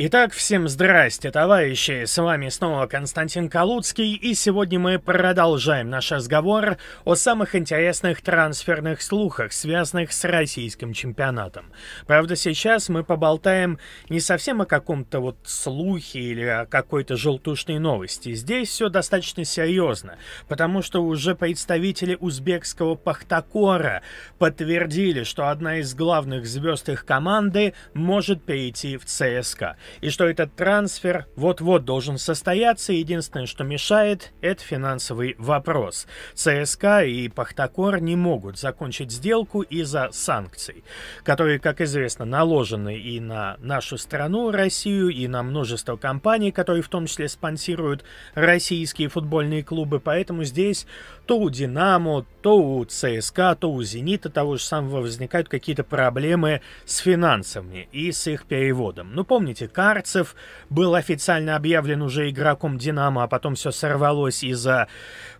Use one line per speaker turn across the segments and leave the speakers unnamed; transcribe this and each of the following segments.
Итак, всем здрасте, товарищи! С вами снова Константин Калуцкий, и сегодня мы продолжаем наш разговор о самых интересных трансферных слухах, связанных с российским чемпионатом. Правда, сейчас мы поболтаем не совсем о каком-то вот слухе или о какой-то желтушной новости. Здесь все достаточно серьезно, потому что уже представители узбекского Пахтакора подтвердили, что одна из главных звезд их команды может перейти в ЦСКА и что этот трансфер вот-вот должен состояться. Единственное, что мешает, это финансовый вопрос. ЦСКА и Пахтакор не могут закончить сделку из-за санкций, которые, как известно, наложены и на нашу страну, Россию, и на множество компаний, которые в том числе спонсируют российские футбольные клубы. Поэтому здесь то у «Динамо», то у ЦСКА, то у «Зенита» того же самого возникают какие-то проблемы с финансами и с их переводом. Ну, помните, Карцев был официально объявлен уже игроком «Динамо», а потом все сорвалось из-за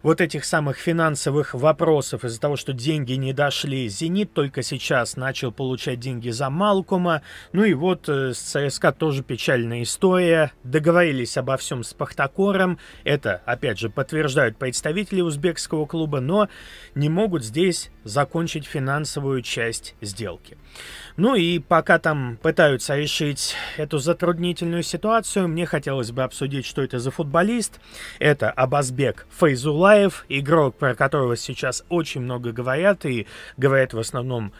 вот этих самых финансовых вопросов, из-за того, что деньги не дошли. «Зенит» только сейчас начал получать деньги за Малкума. Ну и вот э, с ЦСКА тоже печальная история. Договорились обо всем с Пахтакором. Это, опять же, подтверждают представители узбекского клуба, но не могут здесь закончить финансовую часть сделки. Ну и пока там пытаются решить эту затвердительную затруднительную ситуацию, мне хотелось бы обсудить, что это за футболист. Это Абазбек Файзулаев, игрок, про которого сейчас очень много говорят, и говорят в основном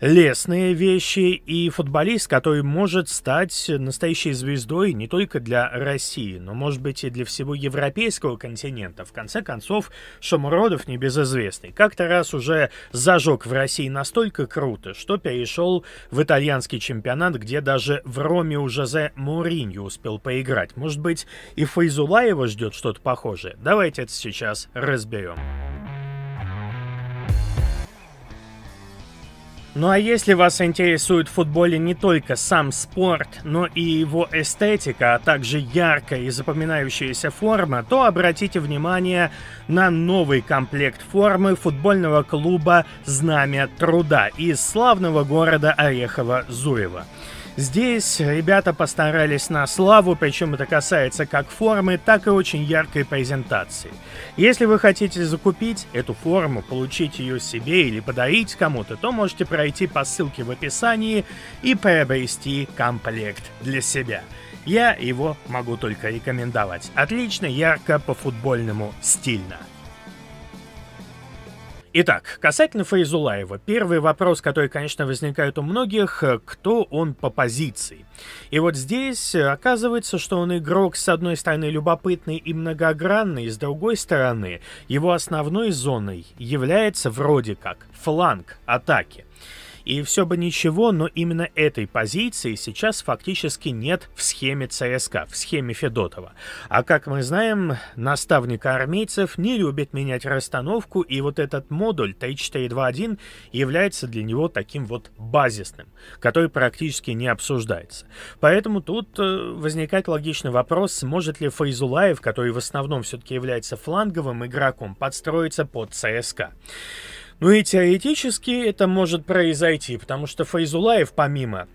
лесные вещи, и футболист, который может стать настоящей звездой не только для России, но, может быть, и для всего европейского континента. В конце концов, Шамуродов небезызвестный. Как-то раз уже зажег в России настолько круто, что перешел в итальянский чемпионат, где даже в Роме уже за Муринью успел поиграть. Может быть, и его ждет что-то похожее? Давайте это сейчас разберем. Ну а если вас интересует в футболе не только сам спорт, но и его эстетика, а также яркая и запоминающаяся форма, то обратите внимание на новый комплект формы футбольного клуба «Знамя труда» из славного города орехово зуево Здесь ребята постарались на славу, причем это касается как формы, так и очень яркой презентации. Если вы хотите закупить эту форму, получить ее себе или подарить кому-то, то можете пройти по ссылке в описании и приобрести комплект для себя. Я его могу только рекомендовать. Отлично, ярко, по-футбольному, стильно. Итак, касательно Файзулаева, первый вопрос, который, конечно, возникает у многих, э, кто он по позиции. И вот здесь э, оказывается, что он игрок, с одной стороны, любопытный и многогранный, с другой стороны, его основной зоной является вроде как фланг атаки. И все бы ничего, но именно этой позиции сейчас фактически нет в схеме ЦСКА, в схеме Федотова. А как мы знаем, наставник армейцев не любит менять расстановку, и вот этот модуль Т421 является для него таким вот базисным, который практически не обсуждается. Поэтому тут э, возникает логичный вопрос, сможет ли Файзулаев, который в основном все-таки является фланговым игроком, подстроиться под ЦСКА. Ну и теоретически это может произойти, потому что Файзулаев помимо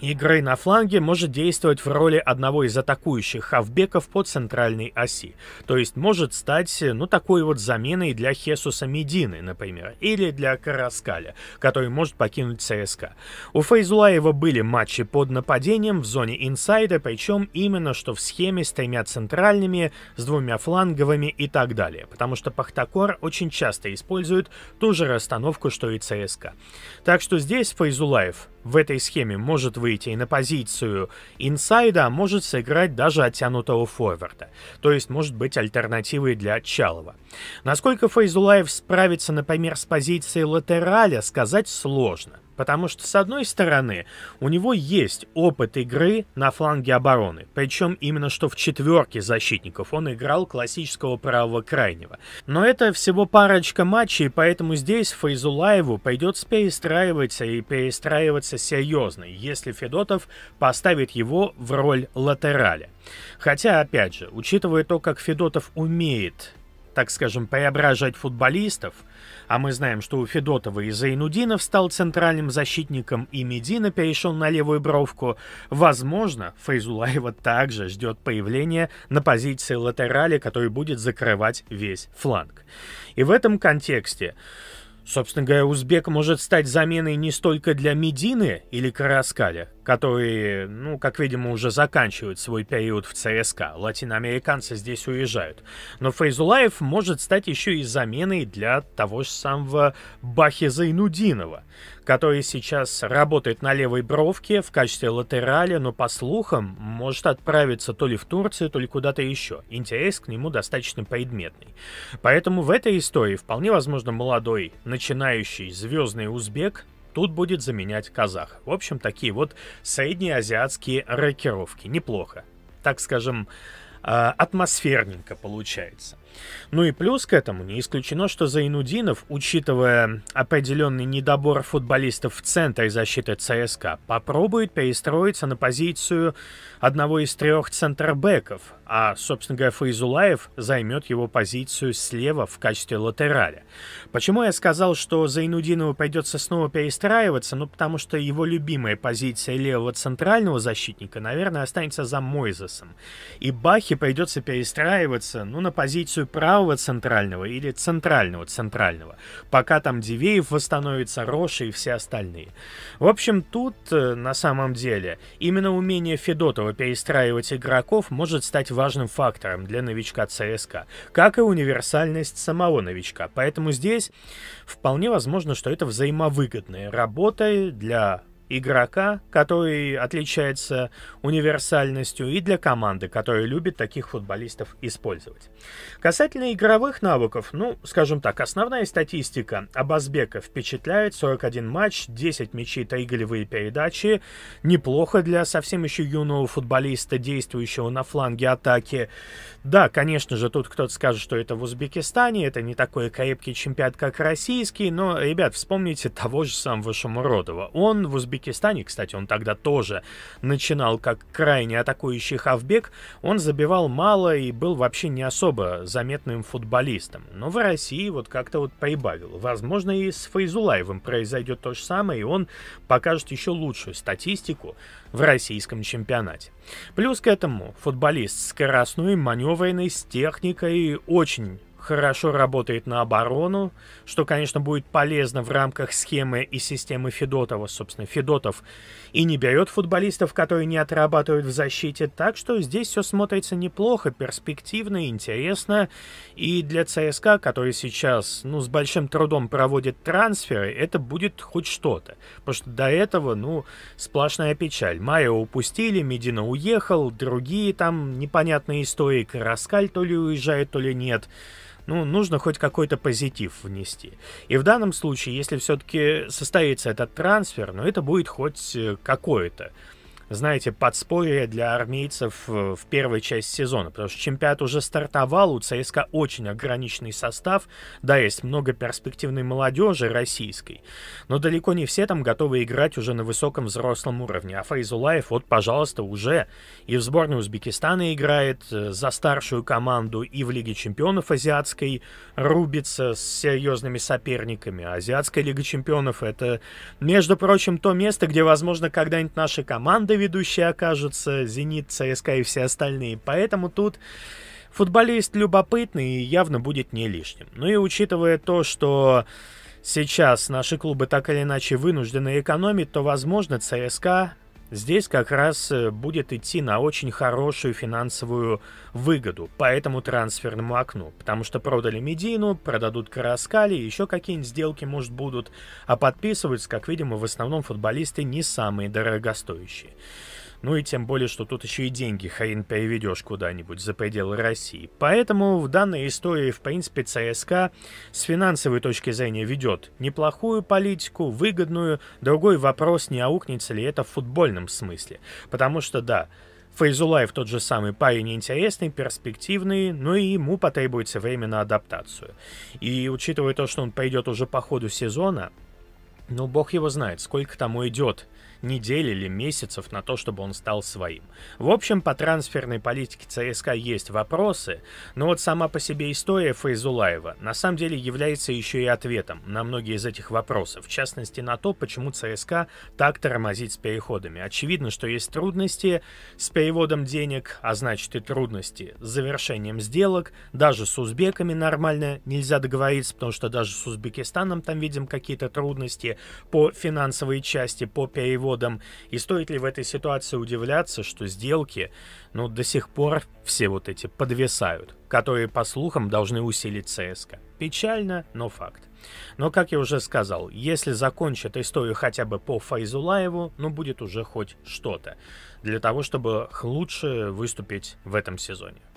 игры на фланге может действовать в роли одного из атакующих хавбеков по центральной оси. То есть может стать, э, ну, такой вот заменой для Хесуса Медины, например, или для Караскаля, который может покинуть ЦСКА. У Фейзулаева были матчи под нападением в зоне инсайда, причем именно что в схеме с тремя центральными, с двумя фланговыми и так далее, потому что Пахтакор очень часто использует ту же расстановку, что и ЦСКА. Так что здесь Фейзулаев в этой схеме может выйти и на позицию инсайда, а может сыграть даже оттянутого форварда. То есть может быть альтернативой для Чалова. Насколько Файзулаев справится, например, с позицией латераля, сказать сложно. Потому что, с одной стороны, у него есть опыт игры на фланге обороны. Причем именно что в четверке защитников он играл классического правого крайнего. Но это всего парочка матчей, поэтому здесь Файзулаеву придется перестраиваться и перестраиваться серьезно, если Федотов поставит его в роль латераля. Хотя, опять же, учитывая то, как Федотов умеет так скажем, преображать футболистов, а мы знаем, что у Федотова и Зайнудинов стал центральным защитником, и Медина перешел на левую бровку, возможно, Файзулаева также ждет появления на позиции латерали, который будет закрывать весь фланг. И в этом контексте Собственно говоря, узбек может стать заменой не столько для Медины или Караскаля, которые, ну, как видимо, уже заканчивают свой период в ЦСКА. Латиноамериканцы здесь уезжают. Но Фейзулаев может стать еще и заменой для того же самого Бахи Зайнудинова, который сейчас работает на левой бровке в качестве латераля, но, по слухам, может отправиться то ли в Турцию, то ли куда-то еще. Интерес к нему достаточно предметный. Поэтому в этой истории вполне возможно молодой, начинающий звездный узбек тут будет заменять казах. В общем, такие вот среднеазиатские рокировки. Неплохо. Так скажем, а, атмосферненько получается. Ну и плюс к этому не исключено, что за учитывая определенный недобор футболистов в центре защиты ЦСКА, попробует перестроиться на позицию одного из трех центрбеков, а, собственно говоря, Фаизулаев займет его позицию слева в качестве латераля. Почему я сказал, что Зайнудинову придется снова перестраиваться? Ну, потому что его любимая позиция левого центрального защитника, наверное, останется за Мойзесом. И Бахе придется перестраиваться, ну, на позицию правого центрального или центрального центрального, пока там Дивеев восстановится, Роша и все остальные. В общем, тут, э, на самом деле, именно умение Федотова перестраивать игроков может стать важным фактором для новичка ЦСКА, как и универсальность самого новичка. Поэтому здесь вполне возможно, что это взаимовыгодная работа для игрока, который отличается универсальностью, и для команды, которая любит таких футболистов использовать. Касательно игровых навыков, ну, скажем так, основная статистика Абазбека впечатляет. 41 матч, 10 мячей, 3 голевые передачи. Неплохо для совсем еще юного футболиста, действующего на фланге атаки. Да, конечно же, тут кто-то скажет, что это в Узбекистане, это не такой крепкий чемпионат, как российский, но, ребят, вспомните того же самого Шумородова, Он в Узбекистане Узбекистане, кстати, он тогда тоже начинал как крайне атакующий хавбек, он забивал мало и был вообще не особо заметным футболистом. Но в России вот как-то вот прибавил. Возможно, и с Файзулаевым произойдет то же самое, и он покажет еще лучшую статистику в российском чемпионате. Плюс к этому футболист скоростной, маневренный, с техникой, очень хорошо работает на оборону, что, конечно, будет полезно в рамках схемы и системы Федотова, собственно, Федотов и не берет футболистов, которые не отрабатывают в защите, так что здесь все смотрится неплохо, перспективно, интересно, и для ЦСКА, который сейчас, ну, с большим трудом проводит трансферы, это будет хоть что-то, потому что до этого, ну, сплошная печаль. Майо упустили, Медина уехал, другие там непонятные истории, Караскаль то ли уезжает, то ли нет ну, нужно хоть какой-то позитив внести. И в данном случае, если все-таки состоится этот трансфер, ну, это будет хоть э, какое-то знаете, подспорье для армейцев э, в первой части сезона, потому что чемпионат уже стартовал, у ЦСКА очень ограниченный состав, да, есть много перспективной молодежи российской, но далеко не все там готовы играть уже на высоком взрослом уровне, а Файзулаев, вот, пожалуйста, уже и в сборной Узбекистана играет, э, за старшую команду и в Лиге чемпионов азиатской рубится с серьезными соперниками, азиатская Лига чемпионов это, между прочим, то место, где, возможно, когда-нибудь наши команды ведущие окажутся «Зенит», «ЦСКА» и все остальные. Поэтому тут футболист любопытный и явно будет не лишним. Ну и учитывая то, что сейчас наши клубы так или иначе вынуждены экономить, то, возможно, ЦСКА Здесь как раз э, будет идти на очень хорошую финансовую выгоду по этому трансферному окну, потому что продали Медину, продадут Караскали, еще какие-нибудь сделки, может, будут, а подписываются, как видимо, в основном футболисты не самые дорогостоящие. Ну и тем более, что тут еще и деньги хрен переведешь куда-нибудь за пределы России. Поэтому в данной истории, в принципе, ЦСКА с финансовой точки зрения ведет неплохую политику, выгодную. Другой вопрос, не аукнется ли это в футбольном смысле. Потому что, да, Фейзулаев тот же самый парень интересный, перспективный, но и ему потребуется время на адаптацию. И учитывая то, что он пойдет уже по ходу сезона, ну, бог его знает, сколько тому идет недель или месяцев на то, чтобы он стал своим. В общем, по трансферной политике ЦСКА есть вопросы, но вот сама по себе история Файзулаева на самом деле является еще и ответом на многие из этих вопросов, в частности на то, почему ЦСКА так тормозит с переходами. Очевидно, что есть трудности с переводом денег, а значит и трудности с завершением сделок, даже с узбеками нормально нельзя договориться, потому что даже с Узбекистаном там видим какие-то трудности по финансовой части, по переводу переводом. И стоит ли в этой ситуации удивляться, что сделки, ну, до сих пор все вот эти подвисают, которые, по слухам, должны усилить ЦСКА. Печально, но факт. Но, как я уже сказал, если закончат историю хотя бы по Файзулаеву, ну, будет уже хоть что-то для того, чтобы лучше выступить в этом сезоне.